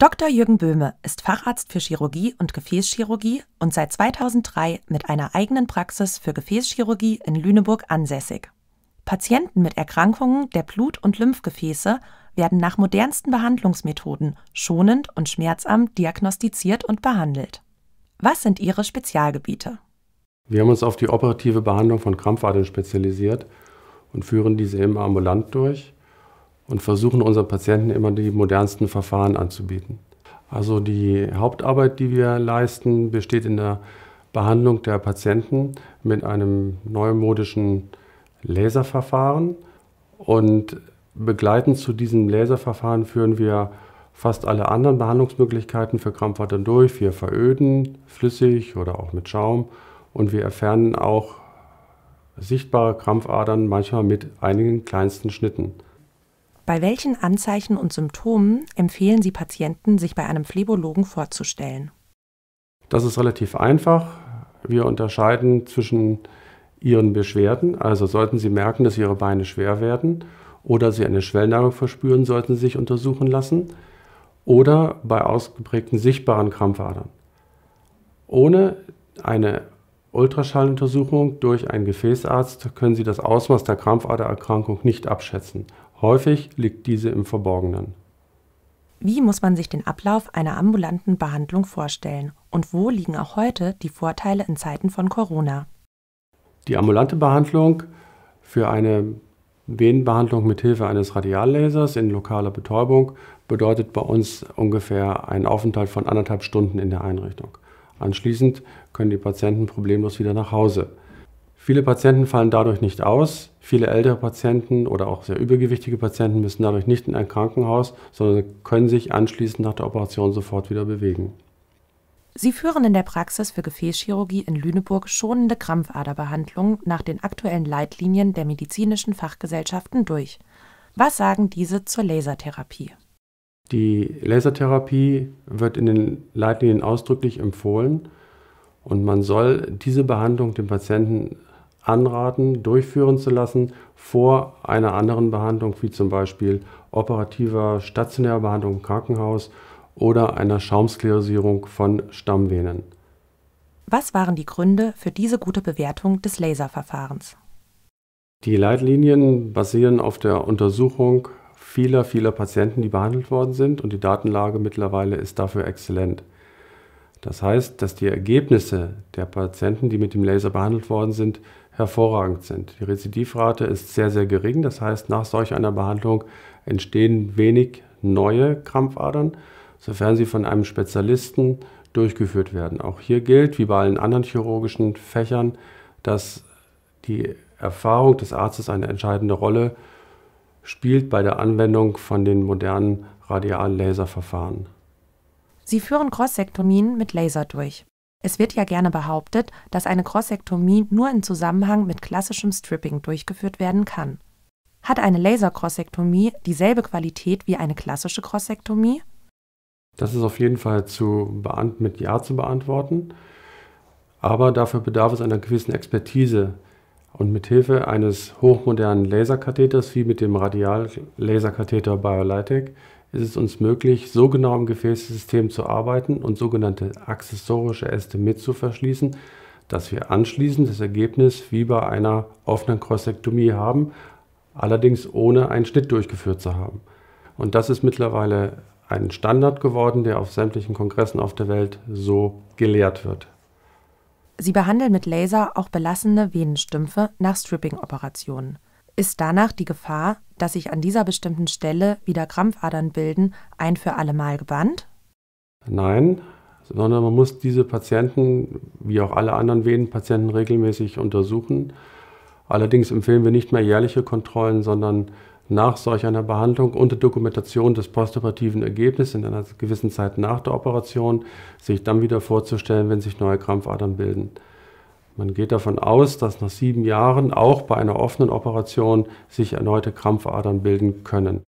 Dr. Jürgen Böhme ist Facharzt für Chirurgie und Gefäßchirurgie und seit 2003 mit einer eigenen Praxis für Gefäßchirurgie in Lüneburg ansässig. Patienten mit Erkrankungen der Blut- und Lymphgefäße werden nach modernsten Behandlungsmethoden schonend und schmerzarm diagnostiziert und behandelt. Was sind Ihre Spezialgebiete? Wir haben uns auf die operative Behandlung von Krampfadeln spezialisiert und führen diese immer ambulant durch und versuchen unseren Patienten immer die modernsten Verfahren anzubieten. Also die Hauptarbeit, die wir leisten, besteht in der Behandlung der Patienten mit einem neumodischen Laserverfahren und begleitend zu diesem Laserverfahren führen wir fast alle anderen Behandlungsmöglichkeiten für Krampfadern durch. Wir veröden flüssig oder auch mit Schaum und wir entfernen auch sichtbare Krampfadern manchmal mit einigen kleinsten Schnitten. Bei welchen Anzeichen und Symptomen empfehlen Sie Patienten, sich bei einem Phlebologen vorzustellen? Das ist relativ einfach. Wir unterscheiden zwischen Ihren Beschwerden, also sollten Sie merken, dass Ihre Beine schwer werden oder Sie eine Schwellnahrung verspüren, sollten Sie sich untersuchen lassen oder bei ausgeprägten sichtbaren Krampfadern. Ohne eine Ultraschalluntersuchung durch einen Gefäßarzt können Sie das Ausmaß der Krampfadererkrankung nicht abschätzen Häufig liegt diese im Verborgenen. Wie muss man sich den Ablauf einer ambulanten Behandlung vorstellen und wo liegen auch heute die Vorteile in Zeiten von Corona? Die ambulante Behandlung für eine Venenbehandlung mit Hilfe eines Radiallasers in lokaler Betäubung bedeutet bei uns ungefähr einen Aufenthalt von anderthalb Stunden in der Einrichtung. Anschließend können die Patienten problemlos wieder nach Hause. Viele Patienten fallen dadurch nicht aus. Viele ältere Patienten oder auch sehr übergewichtige Patienten müssen dadurch nicht in ein Krankenhaus, sondern können sich anschließend nach der Operation sofort wieder bewegen. Sie führen in der Praxis für Gefäßchirurgie in Lüneburg schonende Krampfaderbehandlungen nach den aktuellen Leitlinien der medizinischen Fachgesellschaften durch. Was sagen diese zur Lasertherapie? Die Lasertherapie wird in den Leitlinien ausdrücklich empfohlen und man soll diese Behandlung dem Patienten anraten, durchführen zu lassen vor einer anderen Behandlung, wie zum Beispiel operativer stationärer Behandlung im Krankenhaus oder einer Schaumsklerisierung von Stammvenen. Was waren die Gründe für diese gute Bewertung des Laserverfahrens? Die Leitlinien basieren auf der Untersuchung vieler, vieler Patienten, die behandelt worden sind und die Datenlage mittlerweile ist dafür exzellent. Das heißt, dass die Ergebnisse der Patienten, die mit dem Laser behandelt worden sind, hervorragend sind. Die Rezidivrate ist sehr, sehr gering. Das heißt, nach solch einer Behandlung entstehen wenig neue Krampfadern, sofern sie von einem Spezialisten durchgeführt werden. Auch hier gilt, wie bei allen anderen chirurgischen Fächern, dass die Erfahrung des Arztes eine entscheidende Rolle spielt bei der Anwendung von den modernen radialen Laserverfahren. Sie führen Crossektomien mit Laser durch. Es wird ja gerne behauptet, dass eine Crossektomie nur in Zusammenhang mit klassischem Stripping durchgeführt werden kann. Hat eine Lasergrossektomie dieselbe Qualität wie eine klassische Crossektomie? Das ist auf jeden Fall zu mit Ja zu beantworten. Aber dafür bedarf es einer gewissen Expertise. Und mit Hilfe eines hochmodernen Laserkatheters wie mit dem Radiallaserkatheter laserkatheter Biolytic ist es uns möglich, so genau im Gefäßsystem zu arbeiten und sogenannte accessorische Äste mit zu verschließen, dass wir anschließend das Ergebnis wie bei einer offenen Crossektomie haben, allerdings ohne einen Schnitt durchgeführt zu haben. Und das ist mittlerweile ein Standard geworden, der auf sämtlichen Kongressen auf der Welt so gelehrt wird. Sie behandeln mit Laser auch belassene Venenstümpfe nach Stripping-Operationen. Ist danach die Gefahr, dass sich an dieser bestimmten Stelle wieder Krampfadern bilden, ein für alle Mal gebannt? Nein, sondern man muss diese Patienten, wie auch alle anderen Venenpatienten, regelmäßig untersuchen. Allerdings empfehlen wir nicht mehr jährliche Kontrollen, sondern nach solch einer Behandlung unter Dokumentation des postoperativen Ergebnisses in einer gewissen Zeit nach der Operation, sich dann wieder vorzustellen, wenn sich neue Krampfadern bilden. Man geht davon aus, dass nach sieben Jahren auch bei einer offenen Operation sich erneute Krampfadern bilden können.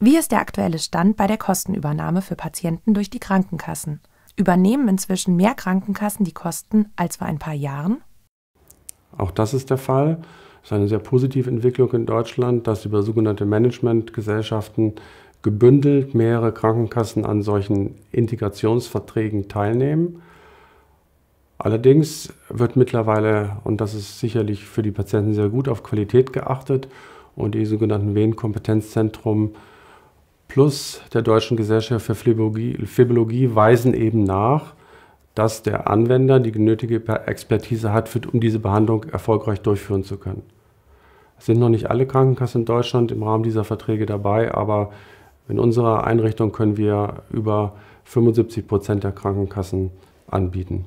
Wie ist der aktuelle Stand bei der Kostenübernahme für Patienten durch die Krankenkassen? Übernehmen inzwischen mehr Krankenkassen die Kosten als vor ein paar Jahren? Auch das ist der Fall. Es ist eine sehr positive Entwicklung in Deutschland, dass über sogenannte Managementgesellschaften gebündelt mehrere Krankenkassen an solchen Integrationsverträgen teilnehmen. Allerdings wird mittlerweile, und das ist sicherlich für die Patienten sehr gut, auf Qualität geachtet und die sogenannten Venenkompetenzzentrum plus der Deutschen Gesellschaft für Phlebiologie weisen eben nach, dass der Anwender die genötige Expertise hat, für, um diese Behandlung erfolgreich durchführen zu können. Es sind noch nicht alle Krankenkassen in Deutschland im Rahmen dieser Verträge dabei, aber in unserer Einrichtung können wir über 75 Prozent der Krankenkassen anbieten.